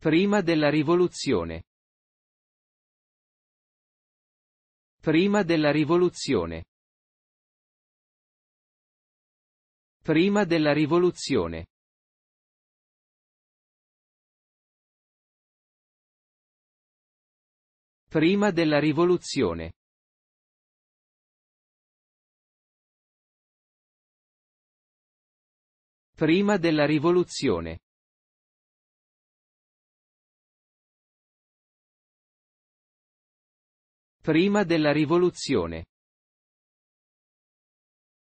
Prima della rivoluzione. Prima della rivoluzione. Prima della rivoluzione. Prima della rivoluzione. Prima della rivoluzione. prima della rivoluzione.